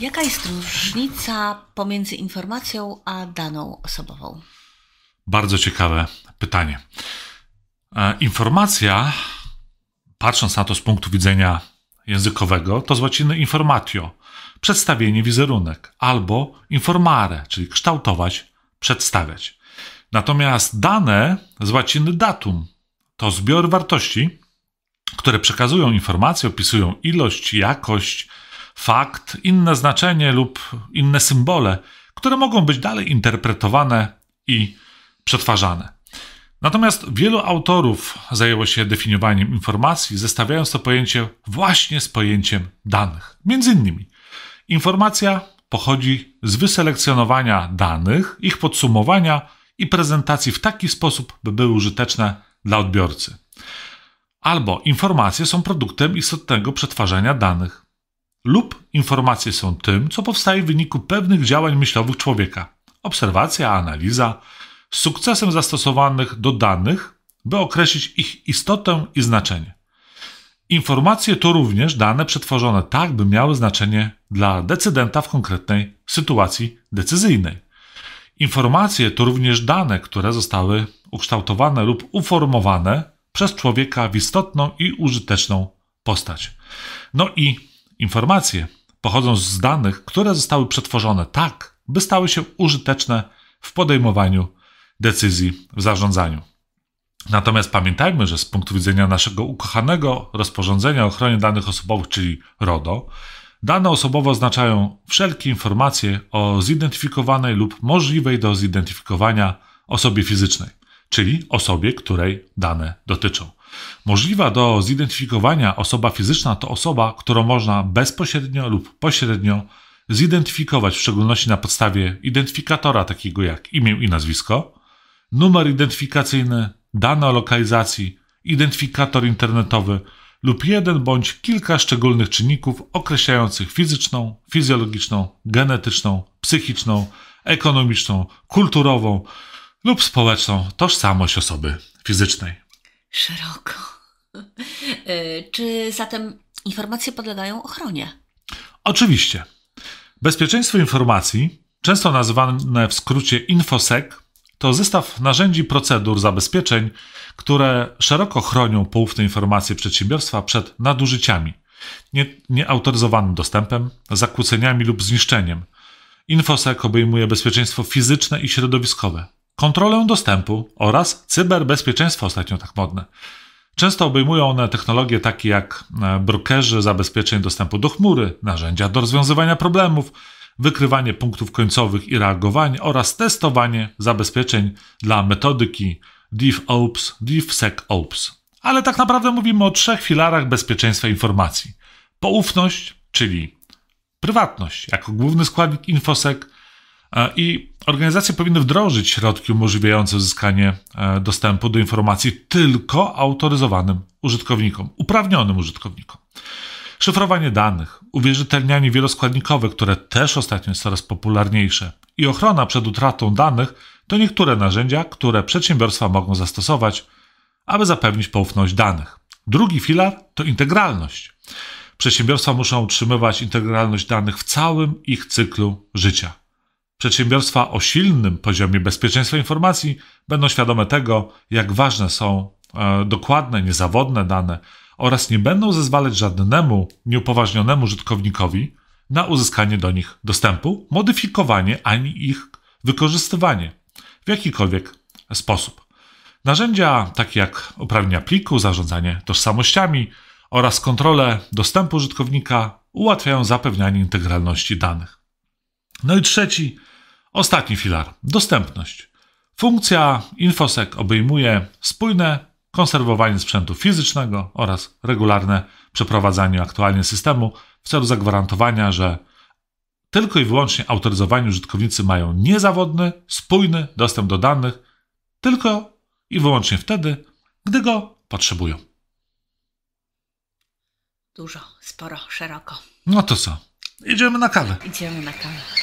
Jaka jest różnica pomiędzy informacją a daną osobową? Bardzo ciekawe pytanie. E, informacja, patrząc na to z punktu widzenia językowego, to z łaciny informatio, przedstawienie, wizerunek, albo informare, czyli kształtować, przedstawiać. Natomiast dane z łaciny datum to zbior wartości, które przekazują informacje, opisują ilość, jakość, fakt, inne znaczenie lub inne symbole, które mogą być dalej interpretowane i przetwarzane. Natomiast wielu autorów zajęło się definiowaniem informacji, zestawiając to pojęcie właśnie z pojęciem danych. Między innymi, informacja pochodzi z wyselekcjonowania danych, ich podsumowania i prezentacji w taki sposób, by były użyteczne dla odbiorcy. Albo informacje są produktem istotnego przetwarzania danych lub informacje są tym, co powstaje w wyniku pewnych działań myślowych człowieka. Obserwacja, analiza, z sukcesem zastosowanych do danych, by określić ich istotę i znaczenie. Informacje to również dane przetworzone tak, by miały znaczenie dla decydenta w konkretnej sytuacji decyzyjnej. Informacje to również dane, które zostały ukształtowane lub uformowane przez człowieka w istotną i użyteczną postać. No i Informacje pochodzą z danych, które zostały przetworzone tak, by stały się użyteczne w podejmowaniu decyzji w zarządzaniu. Natomiast pamiętajmy, że z punktu widzenia naszego ukochanego rozporządzenia o ochronie danych osobowych, czyli RODO, dane osobowe oznaczają wszelkie informacje o zidentyfikowanej lub możliwej do zidentyfikowania osobie fizycznej czyli osobie, której dane dotyczą. Możliwa do zidentyfikowania osoba fizyczna to osoba, którą można bezpośrednio lub pośrednio zidentyfikować, w szczególności na podstawie identyfikatora takiego jak imię i nazwisko, numer identyfikacyjny, dane o lokalizacji, identyfikator internetowy lub jeden bądź kilka szczególnych czynników określających fizyczną, fizjologiczną, genetyczną, psychiczną, ekonomiczną, kulturową, lub społeczną tożsamość osoby fizycznej. Szeroko. E, czy zatem informacje podlegają ochronie? Oczywiście. Bezpieczeństwo informacji, często nazywane w skrócie InfoSec, to zestaw narzędzi, procedur, zabezpieczeń, które szeroko chronią poufne informacje przedsiębiorstwa przed nadużyciami, nie, nieautoryzowanym dostępem, zakłóceniami lub zniszczeniem. InfoSec obejmuje bezpieczeństwo fizyczne i środowiskowe, kontrolę dostępu oraz cyberbezpieczeństwo ostatnio tak modne. Często obejmują one technologie takie jak e, brokerzy zabezpieczeń dostępu do chmury, narzędzia do rozwiązywania problemów, wykrywanie punktów końcowych i reagowanie oraz testowanie zabezpieczeń dla metodyki DevOps, DevSecOps. Ale tak naprawdę mówimy o trzech filarach bezpieczeństwa informacji. Poufność, czyli prywatność jako główny składnik InfoSec, E, I organizacje powinny wdrożyć środki umożliwiające uzyskanie e, dostępu do informacji tylko autoryzowanym użytkownikom, uprawnionym użytkownikom. Szyfrowanie danych, uwierzytelnianie wieloskładnikowe, które też ostatnio jest coraz popularniejsze, i ochrona przed utratą danych to niektóre narzędzia, które przedsiębiorstwa mogą zastosować, aby zapewnić poufność danych. Drugi filar to integralność. Przedsiębiorstwa muszą utrzymywać integralność danych w całym ich cyklu życia. Przedsiębiorstwa o silnym poziomie bezpieczeństwa informacji będą świadome tego, jak ważne są e, dokładne, niezawodne dane oraz nie będą zezwalać żadnemu nieupoważnionemu użytkownikowi na uzyskanie do nich dostępu, modyfikowanie ani ich wykorzystywanie w jakikolwiek sposób. Narzędzia takie jak uprawnienia pliku, zarządzanie tożsamościami oraz kontrolę dostępu użytkownika ułatwiają zapewnianie integralności danych. No i trzeci Ostatni filar dostępność. Funkcja InfoSec obejmuje spójne konserwowanie sprzętu fizycznego oraz regularne przeprowadzanie aktualnie systemu w celu zagwarantowania, że tylko i wyłącznie autoryzowani użytkownicy mają niezawodny, spójny dostęp do danych tylko i wyłącznie wtedy, gdy go potrzebują. Dużo, sporo, szeroko. No to co? Idziemy na kawę. Idziemy na kawę.